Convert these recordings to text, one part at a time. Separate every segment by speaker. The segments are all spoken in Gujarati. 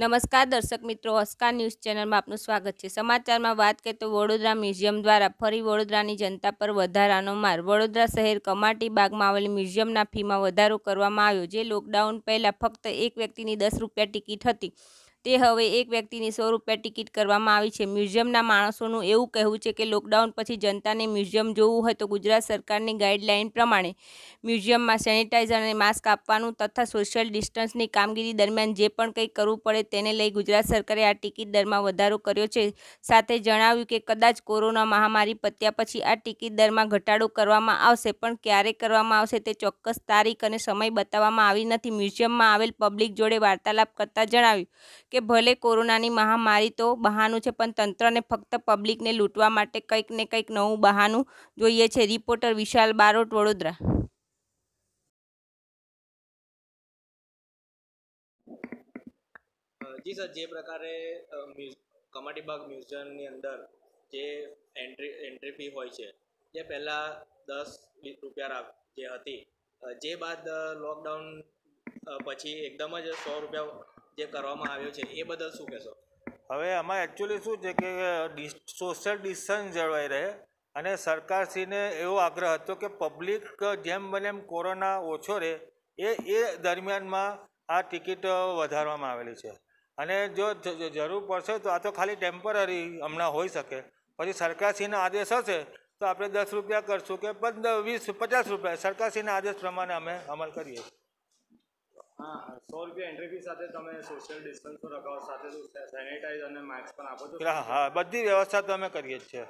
Speaker 1: નમસ્કાર દર્શક મિત્રો અસ્કાર ન્યૂઝ ચેનલમાં આપનું સ્વાગત છે સમાચારમાં વાત કરીએ તો વડોદરા મ્યુઝિયમ દ્વારા ફરી વડોદરાની જનતા પર વધારાનો માર વડોદરા શહેર કમાટી બાગમાં આવેલી મ્યુઝિયમના ફીમાં વધારો કરવામાં આવ્યો જે લોકડાઉન પહેલાં ફક્ત એક વ્યક્તિની દસ રૂપિયા ટિકિટ હતી તે હવે એક વ્યક્તિની સો રૂપિયા ટિકિટ કરવામાં આવી છે મ્યુઝિયમના માણસોનું એવું કહેવું છે કે લોકડાઉન પછી જનતાને મ્યુઝિયમ જોવું હોય તો ગુજરાત સરકારની ગાઈડલાઇન પ્રમાણે મ્યુઝિયમમાં સેનિટાઇઝર અને માસ્ક આપવાનું તથા સોશિયલ ડિસ્ટન્સની કામગીરી દરમિયાન જે પણ કંઈ કરવું પડે તેને લઈ ગુજરાત સરકારે આ ટિકિટ દરમાં વધારો કર્યો છે સાથે જણાવ્યું કે કદાચ કોરોના મહામારી પત્યા પછી આ ટિકિટ દરમાં ઘટાડો કરવામાં આવશે પણ ક્યારે કરવામાં આવશે તે ચોક્કસ તારીખ અને સમય બતાવવામાં આવી નથી મ્યુઝિયમમાં આવેલ પબ્લિક જોડે વાર્તાલાપ કરતાં જણાવ્યું કે ભલે કોરોનાની મહામારી તો બહાનું છે પણ તંત્રને ફક્ત પબ્લિકને લૂંટવા માટે કંઈક ને કંઈક નવું બહાનું જોઈએ છે રિપોર્ટર વિશાલ બારોટ વડોદરા
Speaker 2: જી સર જે પ્રકારે કમાટીબાગ મ્યુઝિયમની અંદર જે એન્ટ્રી એન્ટ્રી ફી હોય છે જે પહેલાં દસ રૂપિયા જે હતી જે બાદ લોકડાઉન પછી એકદમ જ સો રૂપિયા જે કરવામાં આવ્યો છે એ બદલ શું કહેશો
Speaker 3: હવે આમાં એકચ્યુઅલી શું છે કે સોશિયલ ડિસ્ટન્સ જળવાઈ રહે અને સરકારશ્રીને એવો આગ્રહ હતો કે પબ્લિક જેમ બને એમ કોરોના ઓછો રહે એ એ દરમિયાનમાં આ ટિકિટ વધારવામાં આવેલી છે અને જો જરૂર પડશે તો આ તો ખાલી ટેમ્પરરી હમણાં હોઈ શકે પછી સરકારશ્રીના આદેશ હશે તો આપણે દસ રૂપિયા કરશું કે પંદર વીસ પચાસ રૂપિયા સરકારશ્રીના આદેશ પ્રમાણે અમે અમલ કરીએ છીએ હા સો રૂપિયા એન્ટ્રી સાથે તમે સોશિયલ ડિસ્ટન્સ તો સાથે સેનિટાઈઝ અને માસ્ક પણ આપો છો હા બધી વ્યવસ્થા તો અમે કરીએ જ છીએ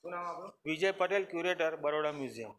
Speaker 3: શું નામ આપણું વિજય પટેલ ક્યુરેટર બરોડા મ્યુઝિયમ